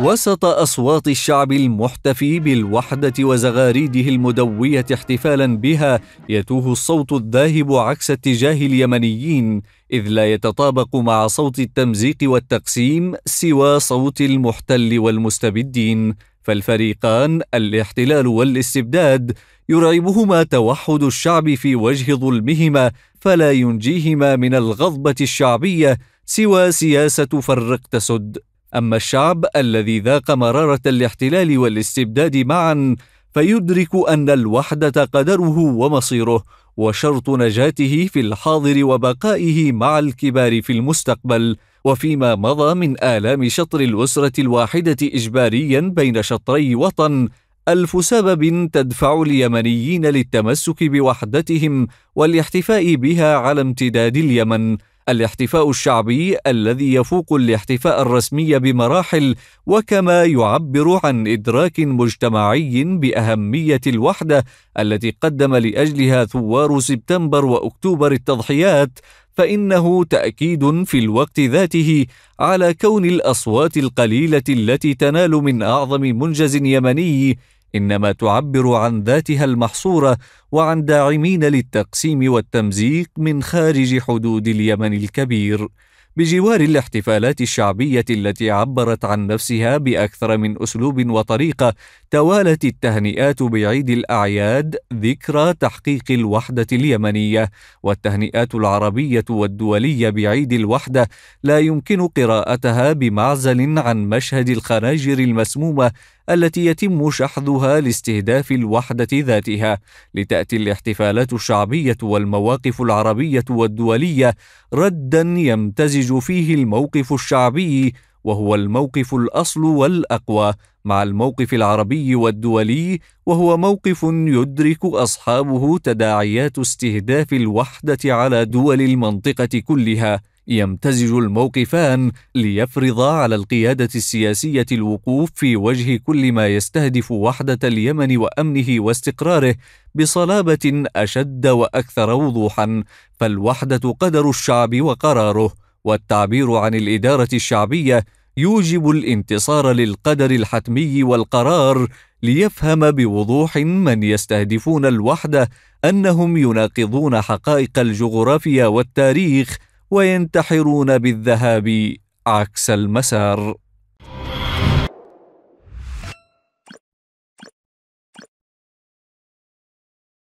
وسط اصوات الشعب المحتفي بالوحده وزغاريده المدويه احتفالا بها يتوه الصوت الذاهب عكس اتجاه اليمنيين اذ لا يتطابق مع صوت التمزيق والتقسيم سوى صوت المحتل والمستبدين فالفريقان الاحتلال والاستبداد يرعبهما توحد الشعب في وجه ظلمهما فلا ينجيهما من الغضبه الشعبيه سوى سياسه فرق تسد اما الشعب الذي ذاق مراره الاحتلال والاستبداد معا فيدرك ان الوحده قدره ومصيره وشرط نجاته في الحاضر وبقائه مع الكبار في المستقبل وفيما مضى من الام شطر الاسره الواحده اجباريا بين شطري وطن الف سبب تدفع اليمنيين للتمسك بوحدتهم والاحتفاء بها على امتداد اليمن الاحتفاء الشعبي الذي يفوق الاحتفاء الرسمي بمراحل وكما يعبر عن ادراك مجتمعي باهميه الوحده التي قدم لاجلها ثوار سبتمبر واكتوبر التضحيات فانه تاكيد في الوقت ذاته على كون الاصوات القليله التي تنال من اعظم منجز يمني انما تعبر عن ذاتها المحصوره وعن داعمين للتقسيم والتمزيق من خارج حدود اليمن الكبير بجوار الاحتفالات الشعبيه التي عبرت عن نفسها باكثر من اسلوب وطريقه توالت التهنئات بعيد الاعياد ذكرى تحقيق الوحده اليمنيه والتهنئات العربيه والدوليه بعيد الوحده لا يمكن قراءتها بمعزل عن مشهد الخناجر المسمومه التي يتم شحذها لاستهداف الوحدة ذاتها لتأتي الاحتفالات الشعبية والمواقف العربية والدولية ردا يمتزج فيه الموقف الشعبي وهو الموقف الأصل والأقوى مع الموقف العربي والدولي وهو موقف يدرك أصحابه تداعيات استهداف الوحدة على دول المنطقة كلها يمتزج الموقفان ليفرض على القياده السياسيه الوقوف في وجه كل ما يستهدف وحده اليمن وامنه واستقراره بصلابه اشد واكثر وضوحا فالوحده قدر الشعب وقراره والتعبير عن الاداره الشعبيه يوجب الانتصار للقدر الحتمي والقرار ليفهم بوضوح من يستهدفون الوحده انهم يناقضون حقائق الجغرافيا والتاريخ وينتحرون بالذهاب عكس المسار